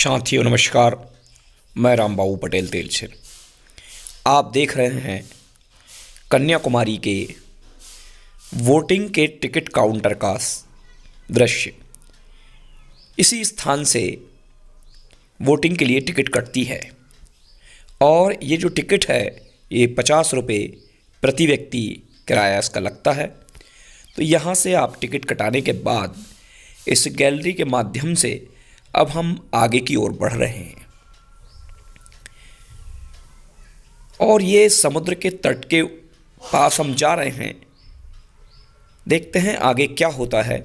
शांति और नमस्कार मैं राम बाबू पटेल तेल से आप देख रहे हैं कन्याकुमारी के वोटिंग के टिकट काउंटर का दृश्य इसी स्थान से वोटिंग के लिए टिकट कटती है और ये जो टिकट है ये पचास रुपये प्रति व्यक्ति किराया इसका लगता है तो यहाँ से आप टिकट कटाने के बाद इस गैलरी के माध्यम से अब हम आगे की ओर बढ़ रहे हैं और ये समुद्र के तट के पास हम जा रहे हैं देखते हैं आगे क्या होता है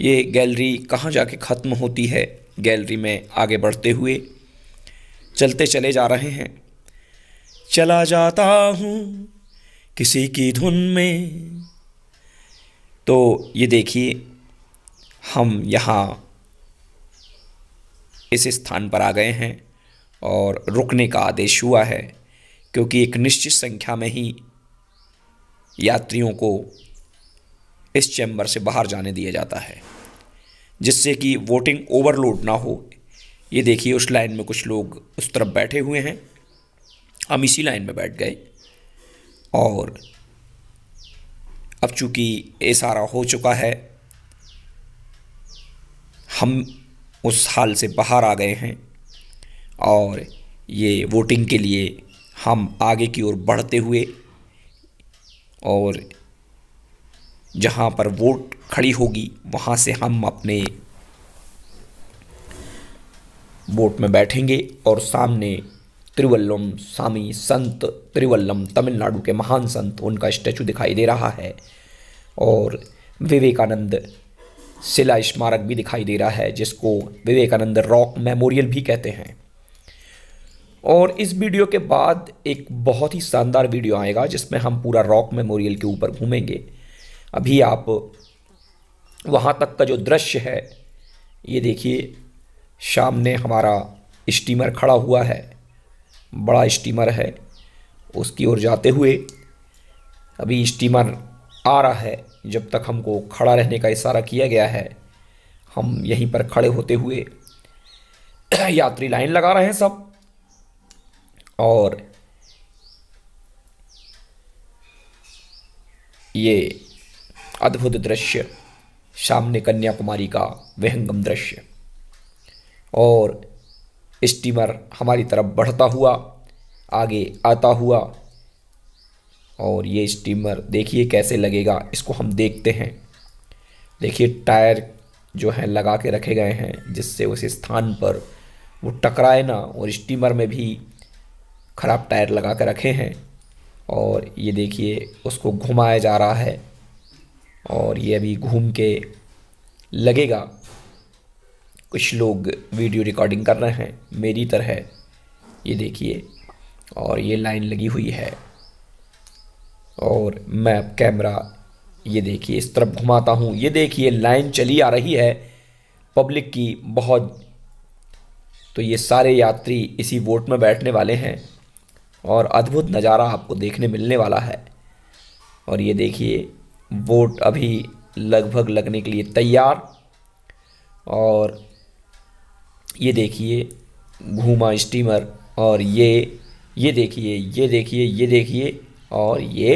ये गैलरी कहाँ जाके ख़त्म होती है गैलरी में आगे बढ़ते हुए चलते चले जा रहे हैं चला जाता हूँ किसी की धुन में तो ये देखिए हम यहाँ इस स्थान पर आ गए हैं और रुकने का आदेश हुआ है क्योंकि एक निश्चित संख्या में ही यात्रियों को इस चैम्बर से बाहर जाने दिया जाता है जिससे कि वोटिंग ओवरलोड ना हो ये देखिए उस लाइन में कुछ लोग उस तरफ बैठे हुए हैं हम इसी लाइन में बैठ गए और अब चूँकि इशारा हो चुका है हम उस हाल से बाहर आ गए हैं और ये वोटिंग के लिए हम आगे की ओर बढ़ते हुए और जहाँ पर वोट खड़ी होगी वहाँ से हम अपने बोट में बैठेंगे और सामने त्रिवल्लम स्वामी संत त्रिवल्लम तमिलनाडु के महान संत उनका स्टैचू दिखाई दे रहा है और विवेकानंद शिला स्मारक भी दिखाई दे रहा है जिसको विवेकानंद रॉक मेमोरियल भी कहते हैं और इस वीडियो के बाद एक बहुत ही शानदार वीडियो आएगा जिसमें हम पूरा रॉक मेमोरियल के ऊपर घूमेंगे अभी आप वहाँ तक का जो दृश्य है ये देखिए सामने हमारा स्टीमर खड़ा हुआ है बड़ा स्टीमर है उसकी ओर जाते हुए अभी स्टीमर आ रहा है जब तक हमको खड़ा रहने का इशारा किया गया है हम यहीं पर खड़े होते हुए यात्री लाइन लगा रहे हैं सब और ये अद्भुत दृश्य सामने कन्याकुमारी का विहंगम दृश्य और स्टीमर हमारी तरफ बढ़ता हुआ आगे आता हुआ और ये स्टीमर देखिए कैसे लगेगा इसको हम देखते हैं देखिए टायर जो है लगा के रखे गए हैं जिससे उस स्थान पर वो टकराए ना और स्टीमर में भी ख़राब टायर लगा के रखे हैं और ये देखिए उसको घुमाया जा रहा है और ये अभी घूम के लगेगा कुछ लोग वीडियो रिकॉर्डिंग कर रहे हैं मेरी तरह ये देखिए और ये लाइन लगी हुई है और मैप कैमरा ये देखिए इस तरफ घुमाता हूँ ये देखिए लाइन चली आ रही है पब्लिक की बहुत तो ये सारे यात्री इसी बोट में बैठने वाले हैं और अद्भुत नज़ारा आपको देखने मिलने वाला है और ये देखिए बोट अभी लगभग लगने के लिए तैयार और ये देखिए घूमा स्टीमर और ये ये देखिए ये देखिए ये देखिए और ये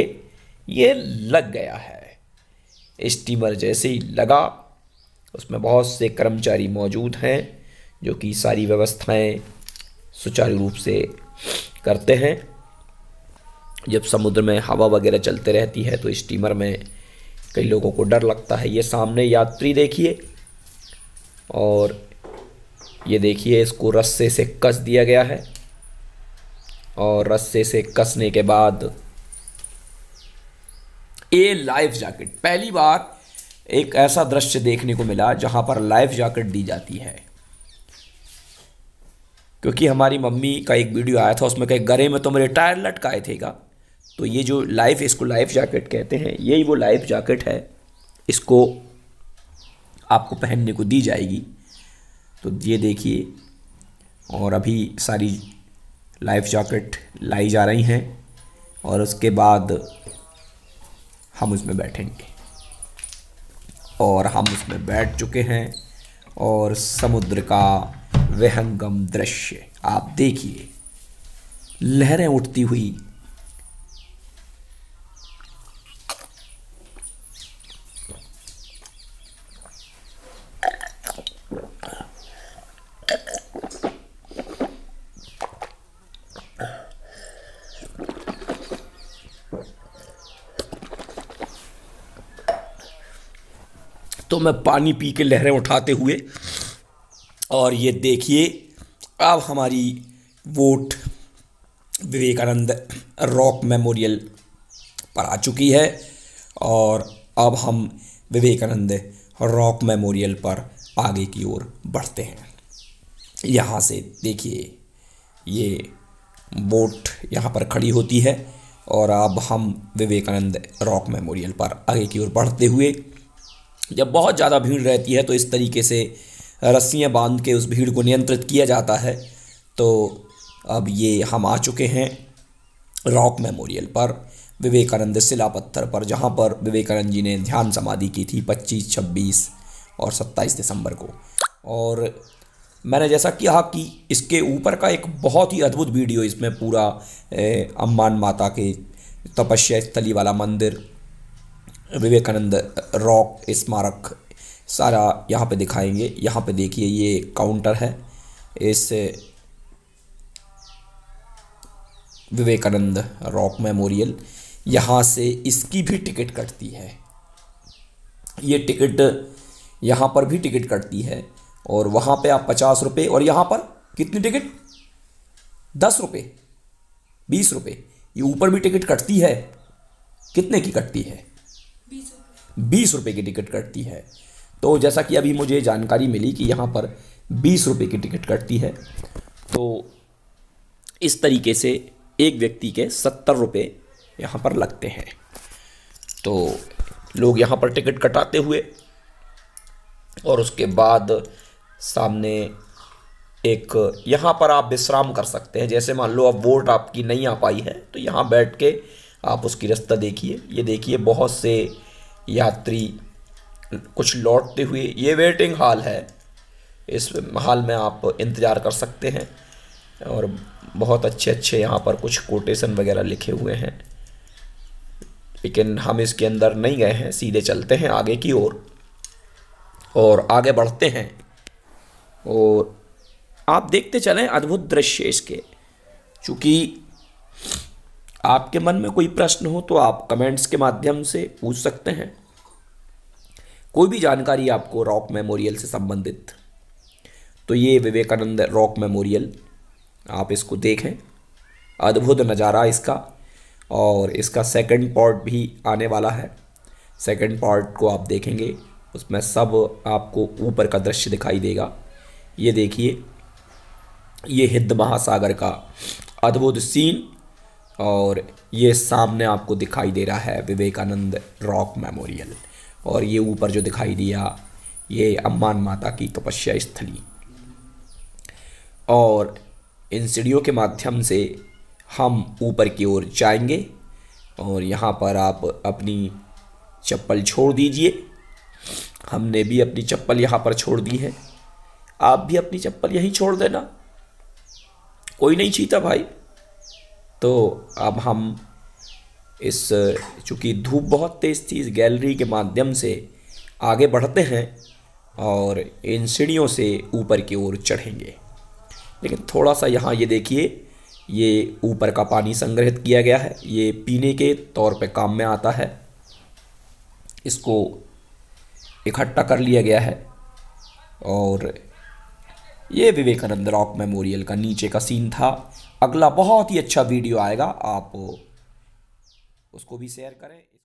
ये लग गया है स्टीमर जैसे ही लगा उसमें बहुत से कर्मचारी मौजूद हैं जो कि सारी व्यवस्थाएं सुचारू रूप से करते हैं जब समुद्र में हवा वगैरह चलते रहती है तो स्टीमर में कई लोगों को डर लगता है ये सामने यात्री देखिए और ये देखिए इसको रस्से से कस दिया गया है और रस्से से कसने के बाद ए लाइफ जैकेट पहली बार एक ऐसा दृश्य देखने को मिला जहां पर लाइफ जैकेट दी जाती है क्योंकि हमारी मम्मी का एक वीडियो आया था उसमें कहे गरे में तो मेरे टायर लटकाए थेगा तो ये जो लाइफ इसको लाइफ जैकेट कहते हैं यही वो लाइफ जैकेट है इसको आपको पहनने को दी जाएगी तो ये देखिए और अभी सारी लाइफ जैकेट लाई जा रही हैं और उसके बाद हम उसमें बैठेंगे और हम उसमें बैठ चुके हैं और समुद्र का विहंगम दृश्य आप देखिए लहरें उठती हुई तो मैं पानी पी के लहरें उठाते हुए और ये देखिए अब हमारी वोट विवेकानंद रॉक मेमोरियल पर आ चुकी है और अब हम विवेकानंद रॉक मेमोरियल पर आगे की ओर बढ़ते हैं यहाँ से देखिए ये बोट यहाँ पर खड़ी होती है और अब हम विवेकानंद रॉक मेमोरियल पर आगे की ओर बढ़ते हुए जब बहुत ज़्यादा भीड़ रहती है तो इस तरीके से रस्सियाँ बांध के उस भीड़ को नियंत्रित किया जाता है तो अब ये हम आ चुके हैं रॉक मेमोरियल पर विवेकानंद शिला पत्थर पर जहाँ पर विवेकानंद जी ने ध्यान समाधि की थी 25, 26 और 27 दिसंबर को और मैंने जैसा कहा कि इसके ऊपर का एक बहुत ही अद्भुत वीडियो इसमें पूरा अम्बान माता के तपस्या स्थली वाला मंदिर विवेकानंद रॉक स्मारक सारा यहाँ पे दिखाएंगे यहाँ पे देखिए ये काउंटर है इस विवेकानंद रॉक मेमोरियल यहाँ से इसकी भी टिकट कटती है ये टिकट यहाँ पर भी टिकट कटती है और वहाँ पे आप पचास रुपये और यहाँ पर कितनी टिकट दस रुपये बीस रुपये ये ऊपर भी टिकट कटती है कितने की कटती है बीस रुपये की टिकट कटती है तो जैसा कि अभी मुझे जानकारी मिली कि यहाँ पर बीस रुपये की टिकट कटती है तो इस तरीके से एक व्यक्ति के सत्तर रुपये यहाँ पर लगते हैं तो लोग यहाँ पर टिकट कटाते हुए और उसके बाद सामने एक यहाँ पर आप विश्राम कर सकते हैं जैसे मान लो अब वोट आपकी नहीं आ पाई है तो यहाँ बैठ के आप उसकी रास्ता देखिए ये देखिए बहुत से यात्री कुछ लौटते हुए ये वेटिंग हॉल है इस हॉल में आप इंतज़ार कर सकते हैं और बहुत अच्छे अच्छे यहाँ पर कुछ कोटेशन वगैरह लिखे हुए हैं लेकिन हम इसके अंदर नहीं गए हैं सीधे चलते हैं आगे की ओर और, और आगे बढ़ते हैं और आप देखते चलें अद्भुत दृश्य इसके चूँकि आपके मन में कोई प्रश्न हो तो आप कमेंट्स के माध्यम से पूछ सकते हैं कोई भी जानकारी आपको रॉक मेमोरियल से संबंधित तो ये विवेकानंद रॉक मेमोरियल आप इसको देखें अद्भुत नज़ारा इसका और इसका सेकंड पार्ट भी आने वाला है सेकंड पार्ट को आप देखेंगे उसमें सब आपको ऊपर का दृश्य दिखाई देगा ये देखिए ये हिंद महासागर का अद्भुत सीन और ये सामने आपको दिखाई दे रहा है विवेकानंद रॉक मेमोरियल और ये ऊपर जो दिखाई दिया ये अम्मान माता की तपस्या स्थली और इन सीढ़ियों के माध्यम से हम ऊपर की ओर जाएंगे और यहाँ पर आप अपनी चप्पल छोड़ दीजिए हमने भी अपनी चप्पल यहाँ पर छोड़ दी है आप भी अपनी चप्पल यहीं छोड़ देना कोई नहीं चीता भाई तो अब हम इस चूँकि धूप बहुत तेज़ थी इस गैलरी के माध्यम से आगे बढ़ते हैं और इन सीढ़ियों से ऊपर की ओर चढ़ेंगे लेकिन थोड़ा सा यहाँ ये देखिए ये ऊपर का पानी संग्रहित किया गया है ये पीने के तौर पे काम में आता है इसको इकट्ठा कर लिया गया है और ये विवेकानंद रॉक मेमोरियल का नीचे का सीन था अगला बहुत ही अच्छा वीडियो आएगा आप उसको भी शेयर करें